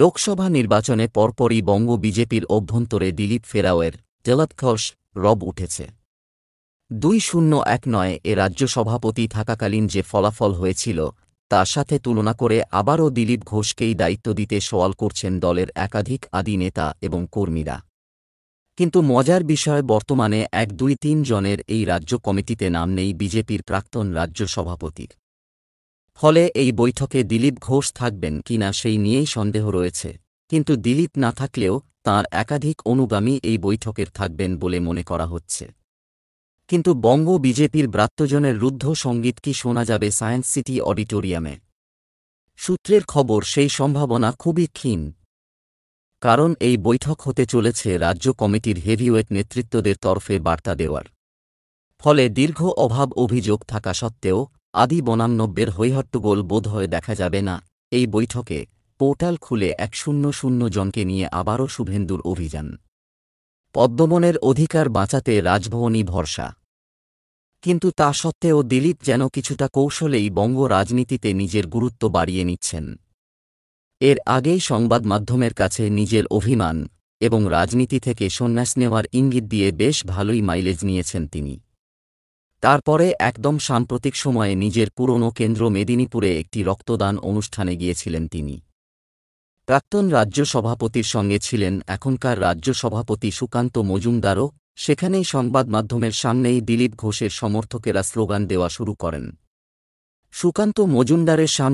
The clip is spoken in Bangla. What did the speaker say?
লোকসভা নির্বাচনে পরপরই বঙ্গ বিজেপির অভ্যন্তরে দিলীপ ফেরাওয়ের তেলাৎখস রব উঠেছে দুই শূন্য এক নয় এ রাজ্য সভাপতি থাকাকালীন যে ফলাফল হয়েছিল তার সাথে তুলনা করে আবারও দিলীপ ঘোষকেই দায়িত্ব দিতে সওয়াল করছেন দলের একাধিক আদি নেতা এবং কর্মীরা কিন্তু মজার বিষয় বর্তমানে এক দুই তিন জনের এই রাজ্য কমিটিতে নাম নেই বিজেপির প্রাক্তন রাজ্য সভাপতির ফলে এই বৈঠকে দিলীপ ঘোষ থাকবেন কিনা সেই নিয়েই সন্দেহ রয়েছে কিন্তু দিলীপ না থাকলেও তার একাধিক অনুগামী এই বৈঠকের থাকবেন বলে মনে করা হচ্ছে কিন্তু বঙ্গ বিজেপির ব্রাত্যজনের রুদ্ধ সঙ্গীত কি শোনা যাবে সায়েন্স সিটি অডিটোরিয়ামে সূত্রের খবর সেই সম্ভাবনা খুবই ক্ষীণ কারণ এই বৈঠক হতে চলেছে রাজ্য কমিটির হেভিওয়েট নেতৃত্বদের তরফে বার্তা দেওয়ার ফলে দীর্ঘ অভাব অভিযোগ থাকা সত্ত্বেও আদি বনাম নব্যের হৈহট্টগোল বোধ হয়ে দেখা যাবে না এই বৈঠকে পোর্টাল খুলে এক শূন্য শূন্য জনকে নিয়ে আবারও শুভেন্দুর অভিযান পদ্মবনের অধিকার বাঁচাতে রাজভবনই ভরসা কিন্তু তা সত্ত্বেও দিলীপ যেন কিছুটা কৌশলেই বঙ্গ রাজনীতিতে নিজের গুরুত্ব বাড়িয়ে নিচ্ছেন এর আগেই সংবাদ মাধ্যমের কাছে নিজের অভিমান এবং রাজনীতি থেকে সন্ন্যাস নেওয়ার ইঙ্গিত দিয়ে বেশ ভালোই মাইলেজ নিয়েছেন তিনি তারপরে একদম সাম্প্রতিক সময়ে নিজের পুরনো কেন্দ্র মেদিনীপুরে একটি রক্তদান অনুষ্ঠানে গিয়েছিলেন তিনি প্রাক্তন রাজ্য সভাপতির সঙ্গে ছিলেন এখনকার রাজ্য সভাপতি সুকান্ত মজুমদারও সেখানেই সংবাদ মাধ্যমের সামনেই দিলীপ ঘোষের সমর্থকেরা স্লোগান দেওয়া শুরু করেন সুকান্ত মজুমদারের সামনে